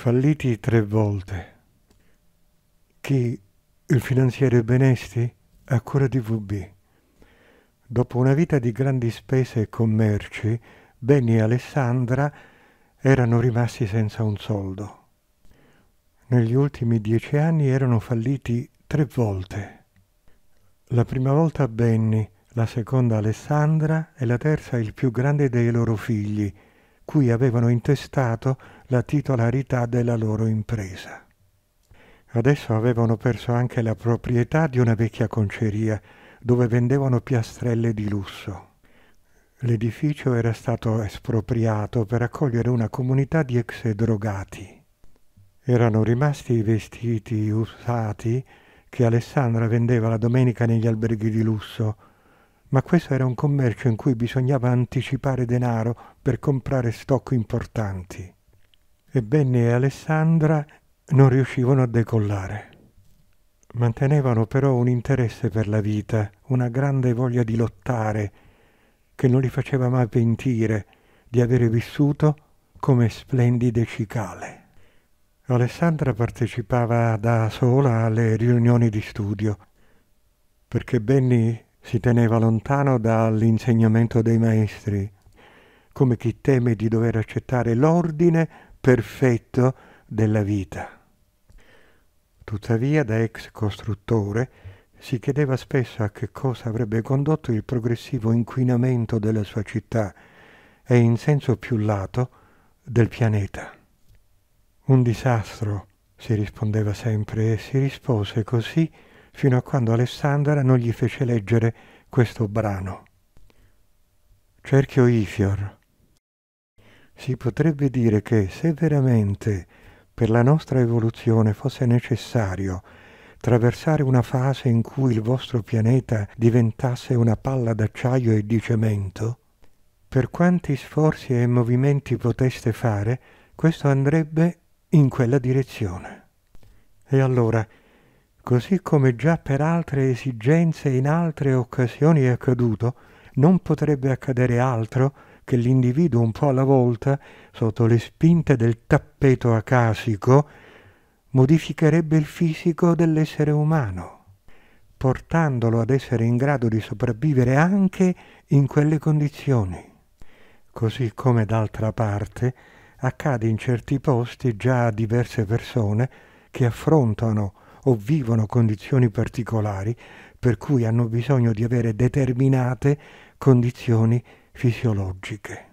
falliti tre volte, Chi? il finanziere Benesti a cura di VB. Dopo una vita di grandi spese e commerci, Benny e Alessandra erano rimasti senza un soldo. Negli ultimi dieci anni erano falliti tre volte. La prima volta Benny, la seconda Alessandra e la terza il più grande dei loro figli, cui avevano intestato la titolarità della loro impresa. Adesso avevano perso anche la proprietà di una vecchia conceria dove vendevano piastrelle di lusso. L'edificio era stato espropriato per accogliere una comunità di ex drogati. Erano rimasti i vestiti usati che Alessandra vendeva la domenica negli alberghi di lusso, ma questo era un commercio in cui bisognava anticipare denaro per comprare stock importanti. E Benny e Alessandra non riuscivano a decollare. Mantenevano però un interesse per la vita, una grande voglia di lottare, che non li faceva mai pentire di avere vissuto come splendide cicale. Alessandra partecipava da sola alle riunioni di studio, perché Benny si teneva lontano dall'insegnamento dei maestri, come chi teme di dover accettare l'ordine perfetto della vita. Tuttavia, da ex costruttore, si chiedeva spesso a che cosa avrebbe condotto il progressivo inquinamento della sua città e in senso più lato del pianeta. Un disastro, si rispondeva sempre e si rispose così fino a quando Alessandra non gli fece leggere questo brano. Cerchio Ifior. Si potrebbe dire che se veramente per la nostra evoluzione fosse necessario traversare una fase in cui il vostro pianeta diventasse una palla d'acciaio e di cemento, per quanti sforzi e movimenti poteste fare, questo andrebbe in quella direzione. E allora, così come già per altre esigenze in altre occasioni è accaduto, non potrebbe accadere altro che l'individuo un po' alla volta, sotto le spinte del tappeto acasico, modificherebbe il fisico dell'essere umano, portandolo ad essere in grado di sopravvivere anche in quelle condizioni. Così come d'altra parte accade in certi posti già a diverse persone che affrontano o vivono condizioni particolari per cui hanno bisogno di avere determinate condizioni fisiologiche.